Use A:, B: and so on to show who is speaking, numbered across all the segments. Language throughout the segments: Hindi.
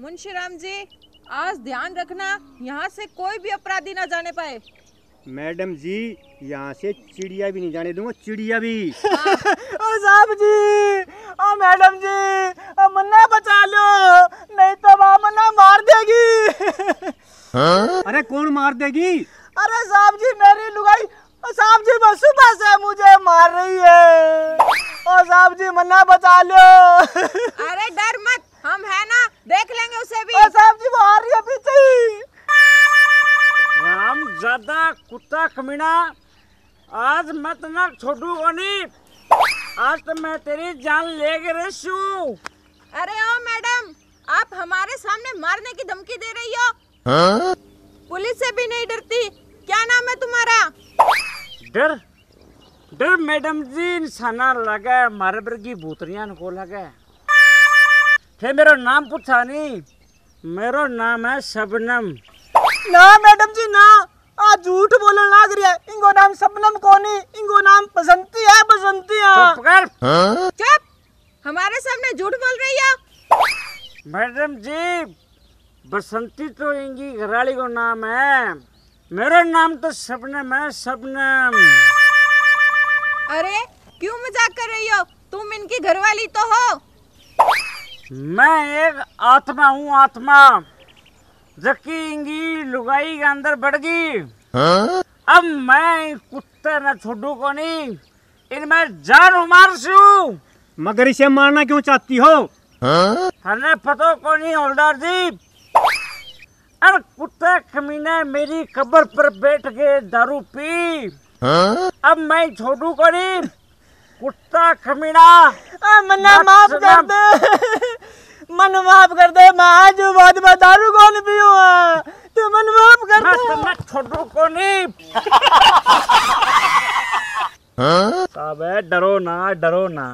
A: मुंशी राम जी आज ध्यान रखना यहाँ से कोई भी अपराधी ना जाने पाए
B: मैडम जी यहाँ से चिड़िया भी नहीं जाने दूंगा चिड़िया
A: भी ओ साहब जी ओ मैडम जी ओ मुन्ना बचा लो नहीं तो माँ मुन्ना मार देगी हाँ? अरे कौन मार देगी अरे साहब जी मेरी लुगाई साहब जी बस सुबह से मुझे मार रही है ओ साहब जी मुन्ना बचा लो अरे डर मत हम है ना देख लेंगे उसे भी ओ साहब जी वो आ रही है पीछे तो ही
B: राम ज्यादा कुत्ता खमीना आज मैं तना छोड़ूंगा नहीं आज तो मैं तेरी जान ले गए
A: अरे ओ मैडम आप हमारे सामने मारने की धमकी दे रही हो हाँ? पुलिस से भी नहीं डरती क्या नाम है तुम्हारा
B: डर डर मैडम जी इंसाना लगा मारे की भूतरिया को लगा थे मेरा नाम पूछा नहीं मेरा नाम है शबनम
A: ना मैडम जी ना आ झूठ बोलने लाग रही है इंगो नाम सबनम कोनी इंगो नाम बसंती है बसंती है चुप कर चुप हमारे सामने झूठ बोल रही है
B: मैडम जी बसंती तो इंगी घराली को नाम है मेरा नाम तो शबनम है शबनम
A: अरे क्यों मजाक कर रही हो तुम इनकी घरवाली तो हो
B: मैं एक आत्मा हूँ आत्मा जबकि इंगी लुगाई के अंदर बढ़ गई हाँ? अब मैं कुत्ते न छोड़ू को नहीं इनमें जान मार
A: मगर इसे मारना क्यों चाहती हो हने
B: हाँ? पतो को नहीं हवलदार जी अरे कुत्ते कमीने मेरी कब्र पर बैठ के दारू पी हाँ? अब मैं छोड़ू को नहीं
A: कुत्ता खमीना मन्ना माफ कर दे मन माफ कर दे मैं आज बाद में दारू कौन पीऊ तू मन माफ कर दे मैं छोटो को नहीं
B: अबे डरो ना डरो ना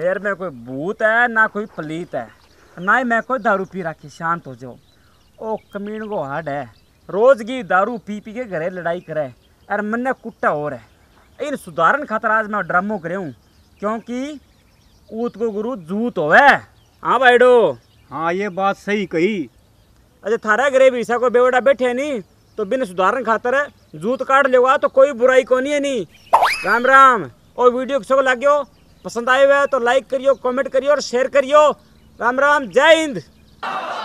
B: मेरे में कोई भूत है ना कोई पलीत है ना ही मैं कोई दारू पी रखी शांत हो जाओ ओ कमीन को हड है रोज की दारू पी पी के घरे लड़ाई करे अरे मन्ने कुट्टा हो रहा है इन सुधारण खातर आज मैं ड्रामो करे हूँ क्योंकि ऊत को गुरु जूत होवे हाँ भाईडो हाँ ये बात सही कही अरे थारा गरीब ईसा को बेवड़ा बैठे नहीं तो बिन सुधारण खातर जूत काट ले तो कोई बुराई को है नहीं राम राम और वीडियो किसको लागो पसंद आए हुए तो लाइक करियो कमेंट करियो और शेयर करियो राम राम
A: जय हिंद